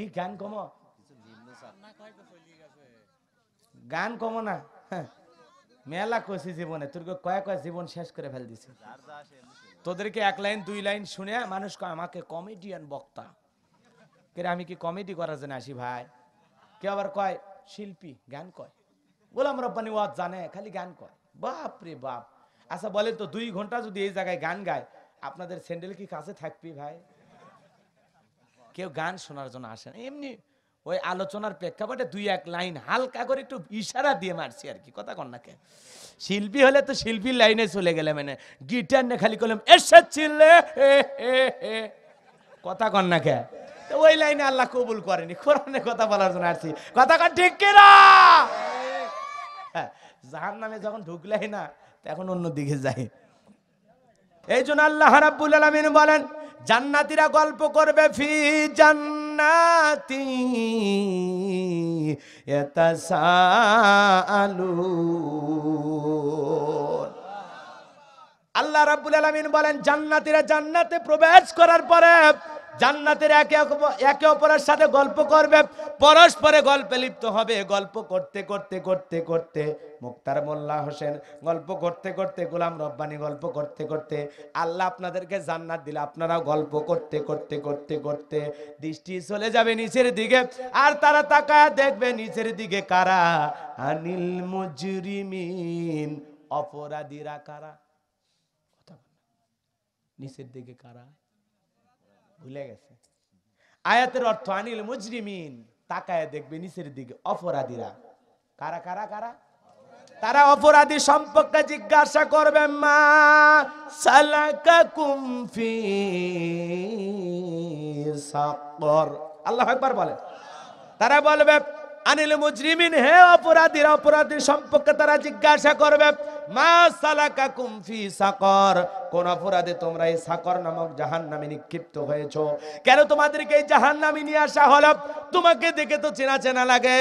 কি গান কম গান কম না হ্যাঁ। মেলা কষি জীবনে তোর কয়েক জীবন শেষ করে ফেল দিছে তোদেরকে এক লাইন দুই লাইন শুনে মানুষ আমাকে কমেডিয়ান বক্তা কে আমি কি কমেডি করার জন্য আসি ভাই কে আবার কয় শিল্পী গান কয় গোলাম রব্বানি ওয়াজ জানে খালি গান কয় বাপ রে বাপ আচ্ছা বলেন তো দুই ঘন্টা যদি এই জায়গায় গান গায় আপনাদের স্যান্ডেল কি কাছে থাকবি ভাই কেউ গান শোনার জন্য আসে না এমনি ওই আলোচনার প্রেক্ষাপটে দুই এক লাইন হালকা করে একটু ইশারা দিয়ে মারছি আর কি কথা কন্যাকে শিল্পী হলে তো শিল্পীর লাইনে চলে গেলে মানে গিটার না খালি করলাম এসেছিলে কথা কন্যাকে ওই লাইনে আল্লাহ কবুল করেনি কোরআনে কথা বলার জন্য আসছি কথা কন ঠিক কিনা হ্যাঁ, জাহান নামে যখন ঢুকলাই না তখন অন্য দিকে যাই এই জন্য আল্লাহ রাব্বুল আলমিন বলেন জান্নাতিরা গল্প করবে ফি জান্নাতি আল্লাহ রাবুল আলমিন বলেন জান্নাতিরা জান্নাতে প্রবেশ করার পরে জান্নাতের একে একে অপরের সাথে গল্প করবে পরস্পরে গল্পে লিপ্ত হবে গল্প করতে করতে করতে করতে মুক্তার মোল্লা হোসেন গল্প করতে করতে গোলাম রব্বানি গল্প করতে করতে আল্লাহ আপনাদেরকে জান্নাত দিলে আপনারাও গল্প করতে করতে করতে করতে দৃষ্টি চলে যাবে নিচের দিকে আর তারা তাকা দেখবে নিচের দিকে কারা আনিল অপরাধীরা কারা নিচের দিকে কারা ভুলে গেছে আয়াতের অর্থ আনিল মুজরিমিন তাকায় দেখবে নিচের দিকে অপরাধীরা কারা কারা কারা তারা অপরাধী সম্পর্কে জিজ্ঞাসা করবে মা কুমফি আল্লাহ একবার বলে তারা বলবে আনিল মুজরিমিন হে অপরাধীর অপরাধীর সম্পর্কে তারা জিজ্ঞাসা করবে মা সালাকা কুমফি সাকর কোন অপরাধে তোমরা এই সাকর নামক জাহান নামে নিক্ষিপ্ত হয়েছো কেন তোমাদেরকে এই জাহান নামে নিয়ে আসা হলো তোমাকে দেখে তো চেনা চেনা লাগে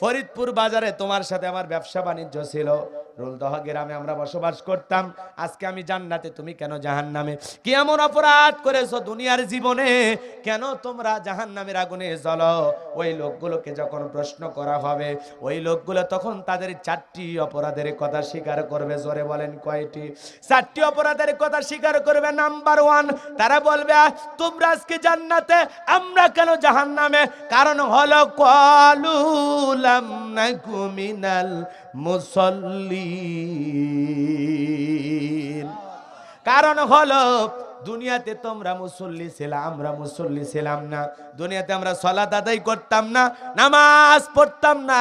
ফরিদপুর বাজারে তোমার সাথে আমার ব্যবসা বাণিজ্য ছিল রোলদহ গ্রামে আমরা বসবাস করতাম আজকে আমি জান্নাতে তুমি কেন জাহান নামে কি এমন অপরাধ করেছো দুনিয়ার জীবনে কেন তোমরা জাহান নামের আগুনে জল ওই লোকগুলোকে যখন প্রশ্ন করা হবে ওই লোকগুলো তখন তাদের চারটি অপরাধের কথা স্বীকার করবে জোরে বলেন কয়টি চারটি অপরাধের কথা স্বীকার করবে নাম্বার ওয়ান তারা বলবে তোমরা আজকে জান্নাতে আমরা কেন জাহান নামে কারণ হলো কলুলাম না কুমিনাল মুসল্লি মুসল্লিন কারণ হলো দুনিয়াতে তোমরা মুসল্লি ছিলাম আমরা মুসল্লি ছিলাম না দুনিয়াতে আমরা সলাত আদায় করতাম না নামাজ পড়তাম না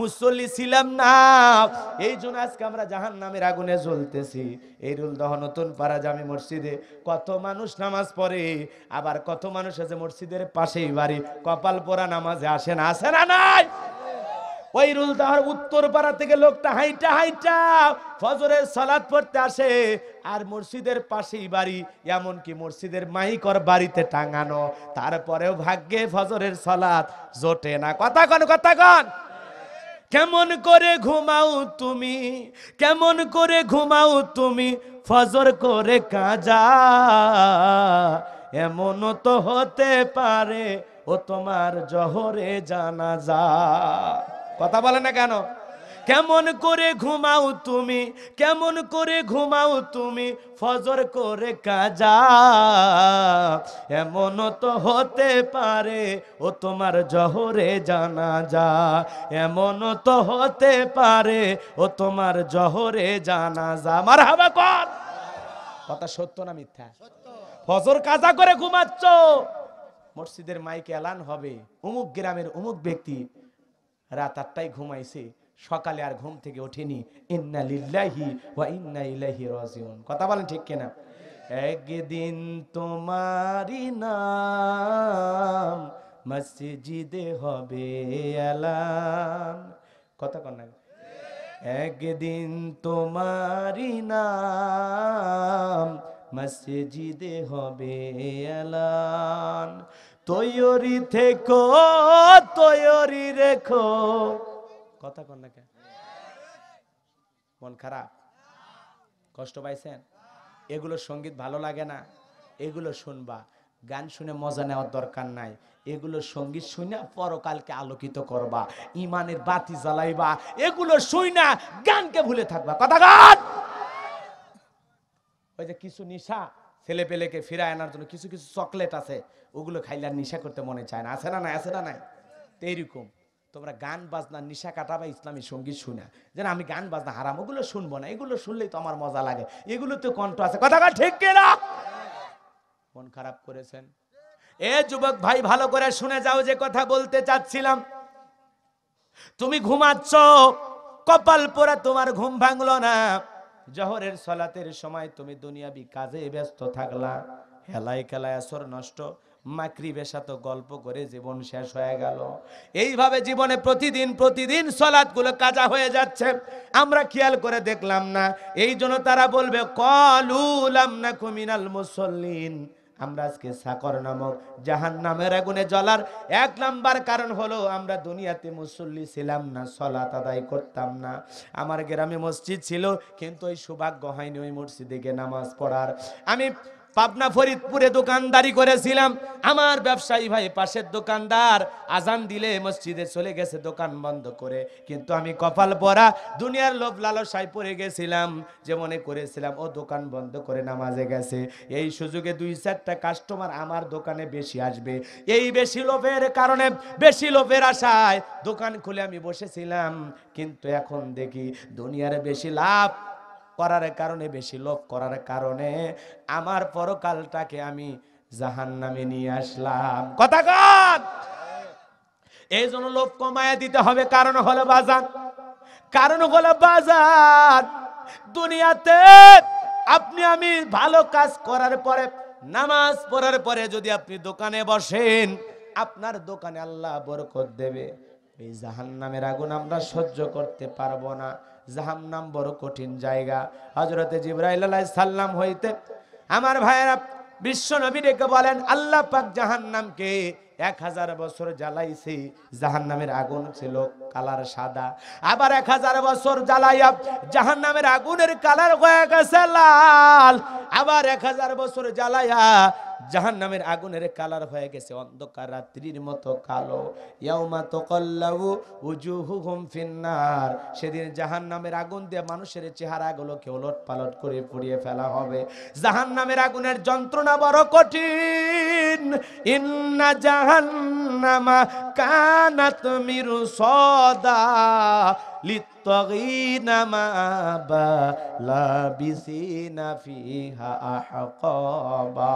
মুসল্লি ছিলাম না এই জন্য আজকে আমরা জাহান নামের আগুনে জ্বলতেছি এই রুল দহ নতুন পাড়া জামি মসজিদে কত মানুষ নামাজ পড়ে আবার কত মানুষ আছে মসজিদের পাশেই বাড়ি কপাল পরা নামাজে আসে না আসে না নাই ওইরুল তাহার উত্তর পাড়া থেকে লোকটা হাইটা হাইটা ফজরের সালাদ পড়তে আসে আর মসজিদের পাশেই বাড়ি এমনকি মসজিদের মাইকর বাড়িতে টাঙানো তারপরেও ভাগ্যে ফজরের সালাদ জোটে না কথা কন কথা কন কেমন করে ঘুমাও তুমি কেমন করে ঘুমাও তুমি ফজর করে কাজা এমন তো হতে পারে ও তোমার জহরে জানা যা কথা বলে না কেন কেমন করে ঘুমাও তুমি কেমন করে ঘুমাও তুমি ফজর করে কাজা এমন তো হতে পারে ও তোমার জহরে জানা যা এমন তো হতে পারে ও তোমার জহরে জানা যা আমার হাবা কর কথা সত্য না মিথ্যা ফজর কাজা করে ঘুমাচ্ছ মসজিদের মাইকে এলান হবে অমুক গ্রামের অমুক ব্যক্তি রাত আটটায় ঘুমাইছে সকালে আর ঘুম থেকে ওঠেনি ইন্না লিল্লাহি ওয়া ইন্না ইলাইহি রাজিউন কথা বলেন ঠিক কিনা একদিন তোমারি নাম মসজিদে হবে এলাম কথা কন একদিন তোমারি নাম মসজিদে হবে এলান তৈরি থেকো তৈরি রেখো কথা কন নাকি মন খারাপ কষ্ট পাইছেন এগুলো সঙ্গীত ভালো লাগে না এগুলো শুনবা গান শুনে মজা নেওয়ার দরকার নাই এগুলো সঙ্গীত শুনে পরকালকে আলোকিত করবা ইমানের বাতি জ্বালাইবা এগুলো শুনা গানকে ভুলে থাকবা কথা গান ওই যে কিছু নিশা ছেলে পেলেকে ফিরায় আনার জন্য কিছু কিছু চকলেট আছে ওগুলো খাইলে আর নেশা করতে মনে চায় না আছে না নাই আছে না নাই তো এইরকম তোমরা গান বাজনা নেশা বা ইসলামী সঙ্গীত শুনা যেন আমি গান বাজনা হারাম ওগুলো শুনবো না এগুলো শুনলেই তো আমার মজা লাগে এগুলো তো কণ্ঠ আছে কথা ঠিক কিনা মন খারাপ করেছেন এ যুবক ভাই ভালো করে শুনে যাও যে কথা বলতে চাচ্ছিলাম তুমি ঘুমাচ্ছ কপাল পরে তোমার ঘুম ভাঙলো না জহরের সলাতের সময় তুমি দুনিয়াবি কাজে ব্যস্ত থাকলা খেলায় খেলায় আসর নষ্ট বেশা তো গল্প করে জীবন শেষ হয়ে গেল এইভাবে জীবনে প্রতিদিন প্রতিদিন গুলো কাজা হয়ে যাচ্ছে আমরা খেয়াল করে দেখলাম না এই জন্য তারা বলবে কলুলাম না কুমিনাল মুসল্লিন আমরা আজকে সাকর নামক জাহান নামের আগুনে জ্বলার এক নাম্বার কারণ হলো আমরা দুনিয়াতে মুসল্লি ছিলাম না সলাত আদায় করতাম না আমার গ্রামে মসজিদ ছিল কিন্তু ওই সৌভাগ্য হয়নি ওই মসজিদে গিয়ে নামাজ পড়ার আমি পাবনা ফরিদপুরে দোকানদারি করেছিলাম আমার ব্যবসায়ী ভাই পাশের দোকানদার আজান দিলে মসজিদে চলে গেছে দোকান বন্ধ করে কিন্তু আমি কপাল পরা দুনিয়ার লোভ লালসায় পড়ে গেছিলাম যে মনে করেছিলাম ও দোকান বন্ধ করে নামাজে গেছে এই সুযোগে দুই চারটা কাস্টমার আমার দোকানে বেশি আসবে এই বেশি লোভের কারণে বেশি লোভের আশায় দোকান খুলে আমি বসেছিলাম কিন্তু এখন দেখি দুনিয়ার বেশি লাভ করার কারণে বেশি লোভ করার কারণে আমার পরকালটাকে আমি জাহান নামে নিয়ে আসলাম কথা এই জন্য লোভ কমায় দিতে হবে কারণ হলো বাজার কারণ হলো বাজার দুনিয়াতে আপনি আমি ভালো কাজ করার পরে নামাজ পড়ার পরে যদি আপনি দোকানে বসেন আপনার দোকানে আল্লাহ বরকত দেবে এই জাহান নামের আগুন আমরা সহ্য করতে পারবো না জাহান্নাম বড় কঠিন জায়গা হজরতে জিব্রাইল সাল্লাম হইতে আমার ভাইরা বিশ্ব নবী ডেকে বলেন আল্লাহ পাক জাহান্নামকে এক হাজার বছর জ্বালাইছে জাহান্নামের আগুন ছিল কালার সাদা আবার এক হাজার বছর জ্বালাইয়া জাহান্নামের আগুনের কালার হয়ে গেছে লাল আবার এক হাজার বছর জ্বালাইয়া জাহান নামের আগুনের কালার হয়ে গেছে অন্ধকার রাত্রির মতো কালো ফিন্নার সেদিন জাহান নামের আগুন দিয়ে মানুষের চেহারা গুলোকে ওলট পালট করে পুড়িয়ে ফেলা হবে জাহান নামের আগুনের যন্ত্রণা বড় কঠিন ইন্না জাহান্নামা কানাত মিরু সদা للطغين لابسين فيها أحقابا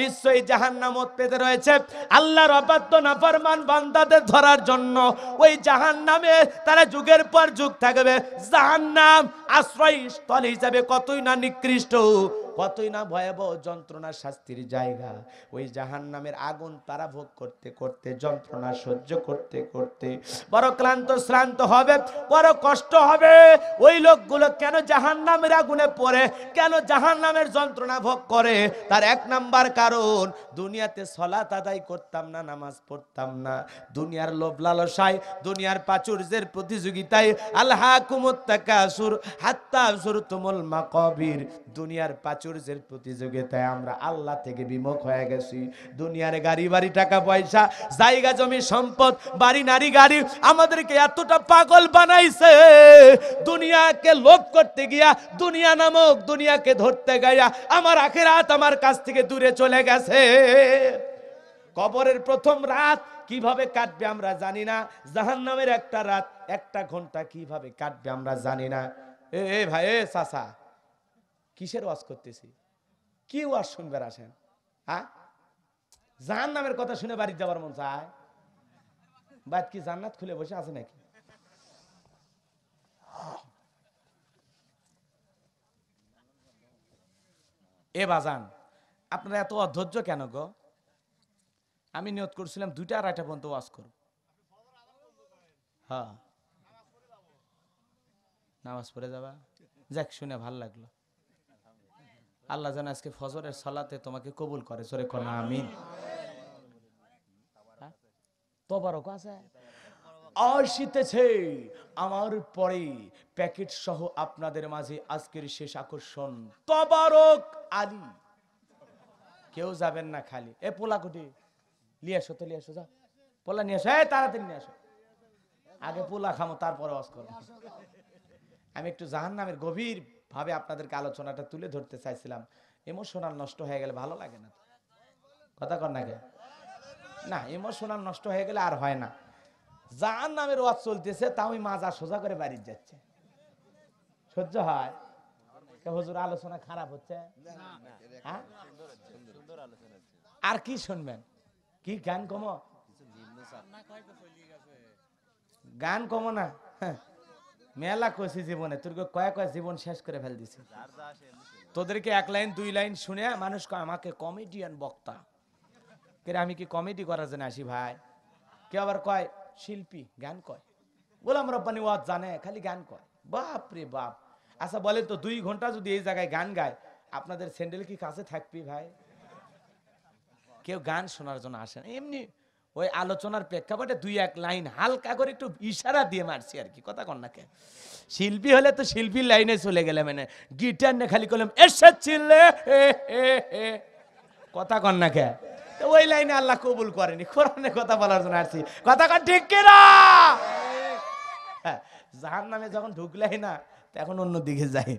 নিশ্চয়ই জাহান্নাম পেতে রয়েছে আল্লাহর অবাধ্য নাফরমান বান্দাদের ধরার জন্য ওই জাহান্নামে তারা যুগের পর যুগ থাকবে জাহান্নাম আশ্রয় হিসাবে কতই না নিকৃষ্ট কতই না ভয়াবহ যন্ত্রণা শাস্তির জায়গা ওই জাহান নামের আগুন তারা ভোগ করতে করতে যন্ত্রণা সহ্য করতে করতে বড় ক্লান্ত শ্রান্ত হবে বড় কষ্ট হবে ওই লোকগুলো কেন জাহান নামের আগুনে পড়ে কেন জাহান নামের যন্ত্রণা ভোগ করে তার এক নাম্বার কারণ দুনিয়াতে সলা তাদাই করতাম না নামাজ পড়তাম না দুনিয়ার লোভ লালসায় দুনিয়ার প্রাচুর্যের প্রতিযোগিতায় আল্লাহ কুমত্তাকা সুর হাত্তা সুর তুমল কবির দুনিয়ার প্রাচুর সূর্যের প্রতিযোগিতায় আমরা আল্লাহ থেকে বিমুখ হয়ে গেছি দুনিয়ার গাড়ি বাড়ি টাকা পয়সা জায়গা জমি সম্পদ বাড়ি নারী গাড়ি আমাদেরকে এতটা পাগল বানাইছে দুনিয়াকে লোভ করতে গিয়া দুনিয়া নামক দুনিয়াকে ধরতে গিয়া আমার আখের হাত আমার কাছ থেকে দূরে চলে গেছে কবরের প্রথম রাত কিভাবে কাটবে আমরা জানি না জাহান নামের একটা রাত একটা ঘন্টা কিভাবে কাটবে আমরা জানি না এ ভাই এ চাষা কিসের ওয়াজ করতেছি কি ওয়াজ শুনবার আসেন হ্যাঁ জাহান নামের কথা শুনে বাড়ি যাওয়ার মন চায় বাদ কি জান্নাত খুলে বসে আছে নাকি এ বাজান আপনারা এত অধৈর্য কেন গো আমি নিয়ত করছিলাম দুইটা আড়াইটা পর্যন্ত ওয়াজ করব হ্যাঁ নামাজ পড়ে যাবা যাক শুনে ভাল লাগলো আল্লাহ যেন আজকে ফজরের সালাতে তোমাকে কবুল করে সরে কনা আমিন হ্যাঁ? তবারক আসিতেছে আমার পরে প্যাকেট সহ আপনাদের মাঝে আজকের শেষ আকর্ষণ তবারক আলী কেউ যাবেন না খালি এ পোলা কুটি নিয়ে আসো তো নিয়ে আসো যা পোলা নিয়ে আসো এ তাড়াতাড়ি নিয়ে আসো আগে পোলা খামো তারপরে অস করো আমি একটু জাহান নামের গভীর ভাবে আপনাদেরকে আলোচনাটা তুলে ধরতে চাইছিলাম ইমোশনাল নষ্ট হয়ে গেলে ভালো লাগে না কথা কর না না ইমোশনাল নষ্ট হয়ে গেলে আর হয় না যার নামের ওয়াজ চলতেছে তাও মাজা সোজা করে বাড়ির যাচ্ছে সহ্য হয় হুজুর আলোচনা খারাপ হচ্ছে হ্যাঁ? আর কি শুনবেন কি গান কমো গান কমো না হ্যাঁ মেলা কষি জীবনে তোর কয়েক জীবন শেষ করে ফেল দিছি তোদেরকে এক লাইন দুই লাইন শুনে মানুষ আমাকে কমেডিয়ান বক্তা কে আমি কি কমেডি করার জন্য আসি ভাই কে আবার কয় শিল্পী গান কয় গোলাম রব্বানি ওয়াজ জানে খালি গান কয় বাপ রে বাপ আচ্ছা বলে তো দুই ঘন্টা যদি এই জায়গায় গান গায় আপনাদের স্যান্ডেল কি কাছে থাকবি ভাই কেউ গান শোনার জন্য আসে এমনি ওই আলোচনার প্রেক্ষাপটে দুই এক লাইন হালকা করে একটু ইশারা দিয়ে মারছি আর কি কথা কন্যাকে শিল্পী হলে তো শিল্পীর লাইনে চলে গেলাম মানে গিটার না খালি করলাম এসেছিলে কথা কন্যাকে ওই লাইনে আল্লাহ কবুল করেনি কোরআনে কথা বলার জন্য আসছি কথা কন ঠিক কিনা হ্যাঁ, জাহান নামে যখন ঢুকলাই না তখন অন্য দিকে যাই